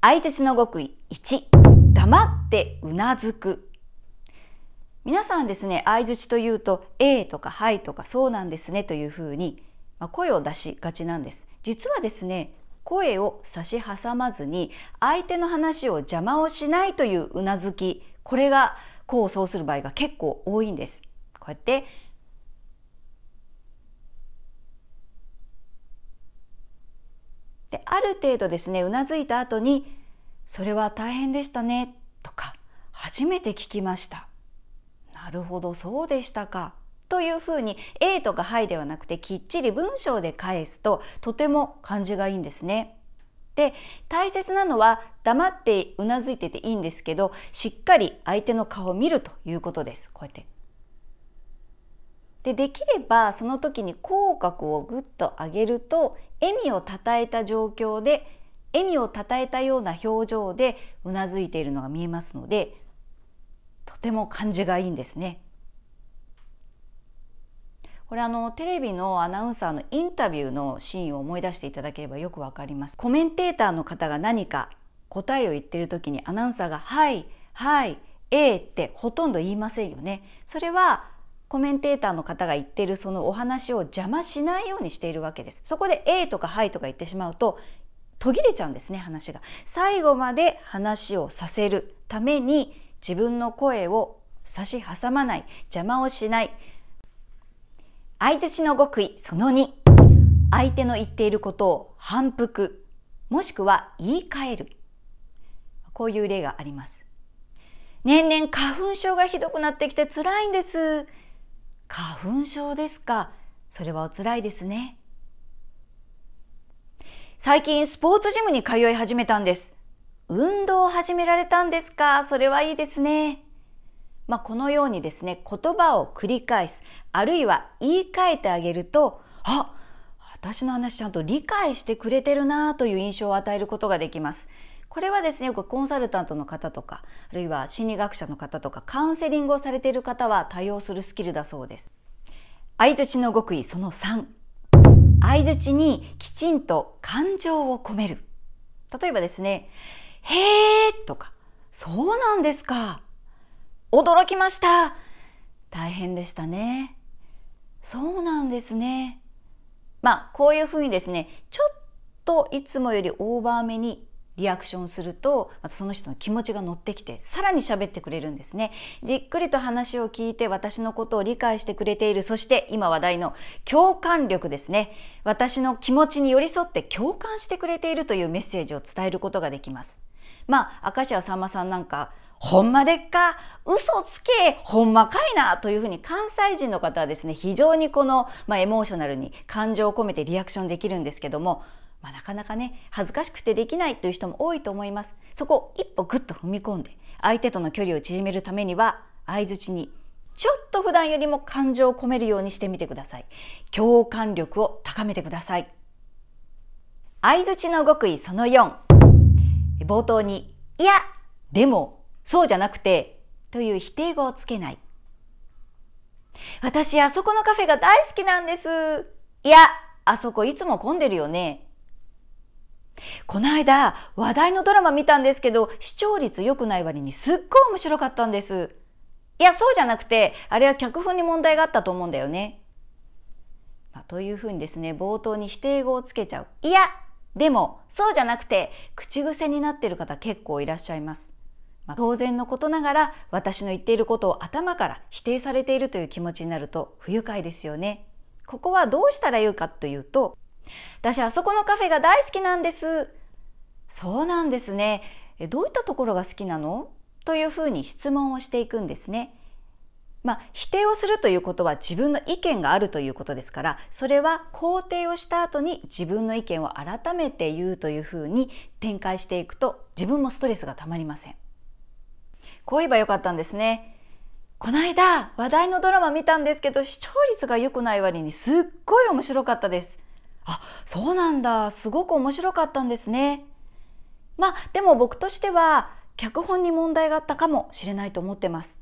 相槌の極意1黙ってうなずく皆さんですね相槌というと「ええ」とか「はい」とか「そうなんですね」というふうに声を出しがちなんです。実はですね声を差し挟まずに相手の話を邪魔をしないといううなずきこれが功を奏する場合が結構多いんです。こうやってである程度ですねうなずいた後に「それは大変でしたね」とか「初めて聞きました」「なるほどそうでしたか」というふうに「え」とか「はい」ではなくてきっちり文章で返すととても感じがいいんですね。で大切なのは黙ってうなずいてていいんですけどしっかり相手の顔を見るということです。こうやってでできればその時に口角をぐっと上げると笑みをたたえた状況で笑みをたたえたような表情でうなずいているのが見えますのでとても感じがいいんですね。これあのテレビのアナウンサーのインタビューのシーンを思い出していただければよくわかります。コメンテーターの方が何か答えを言ってる時にアナウンサーが「はいはいええってほとんど言いませんよね。それはコメンテーターの方が言ってるそのお話を邪魔しないようにしているわけです。そこで A とかはいとか言ってしまうと途切れちゃうんですね話が。最後まで話をさせるために自分の声を差し挟まない邪魔をしない相手しの極意その2相手の言っていることを反復もしくは言い換えるこういう例があります。年々花粉症がひどくなってきて辛いんです。花粉症ですか。それはおつらいですね。最近スポーツジムに通い始めたんです。運動を始められたんですか。それはいいですね。まあ、このようにですね、言葉を繰り返す、あるいは言い換えてあげると、あ私の話ちゃんと理解してくれてるなという印象を与えることができます。これはですねよくコンサルタントの方とかあるいは心理学者の方とかカウンセリングをされている方は対応するスキルだそうです相槌の極意その3相槌にきちんと感情を込める例えばですね「へー」とか「そうなんですか」「驚きました」「大変でしたね」「そうなんですね」まあこういうふうにですねちょっといつもよりオーバーめにリアクションするとまたその人の気持ちが乗ってきてさらに喋ってくれるんですねじっくりと話を聞いて私のことを理解してくれているそして今話題の共感力ですね私の気持ちに寄り添って共感してくれているというメッセージを伝えることができますまあ明石家さんまさんなんかほんまでっか嘘つけほんまかいなというふうに関西人の方はですね、非常にこの、まあ、エモーショナルに感情を込めてリアクションできるんですけども、まあ、なかなかね恥ずかしくてできないという人も多いと思いますそこを一歩ぐっと踏み込んで相手との距離を縮めるためには相づちにちょっと普段よりも感情を込めるようにしてみてください共感力を高めてください相づちの極意その4冒頭にいやでもそうじゃなくてという否定語をつけない私あそこのカフェが大好きなんですいやあそこいつも混んでるよねこの間話題のドラマ見たんですけど視聴率良くない割にすっごい面白かったんですいやそうじゃなくてあれは脚本に問題があったと思うんだよね、まあ、というふうにですね冒頭に否定語をつけちゃういやでもそうじゃなくて口癖になっている方結構いらっしゃいますまあ、当然のことながら私の言っていることを頭から否定されているという気持ちになると不愉快ですよねここはどうしたらよいかというと私あそこのカフェが大好きなんです。そうなんですね。どういったところが好きなのというふうに質問をしていくんですね。まあ、否定をするということは自分の意見があるということですからそれは肯定をした後に自分の意見を改めて言うというふうに展開していくと自分もストレスがたまりませんこう言えばよかったんですねこの間話題のドラマ見たんですけど視聴率が良くない割にすっごい面白かったですそうなんだすごく面白かったんですねまあでも僕としては脚本に問題があったかもしれないと思ってます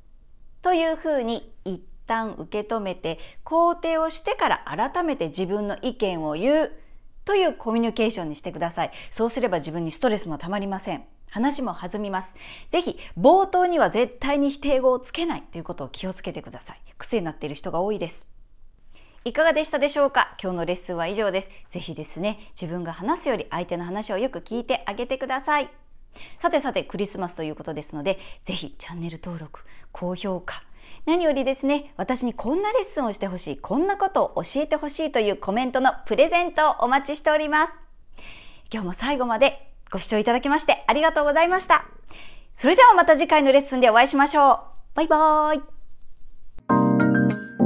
というふうに一旦受け止めて肯定をしてから改めて自分の意見を言うというコミュニケーションにしてくださいそうすれば自分にストレスもたまりません話も弾みます。是非冒頭には絶対に否定語をつけないということを気をつけてください。癖になっている人が多いです。いかがでしたでしょうか今日のレッスンは以上です。ぜひですね、自分が話すより相手の話をよく聞いてあげてください。さてさて、クリスマスということですので、ぜひチャンネル登録、高評価、何よりですね、私にこんなレッスンをしてほしい、こんなことを教えてほしいというコメントのプレゼントをお待ちしております。今日も最後までご視聴いただきましてありがとうございました。それではまた次回のレッスンでお会いしましょう。バイバーイ。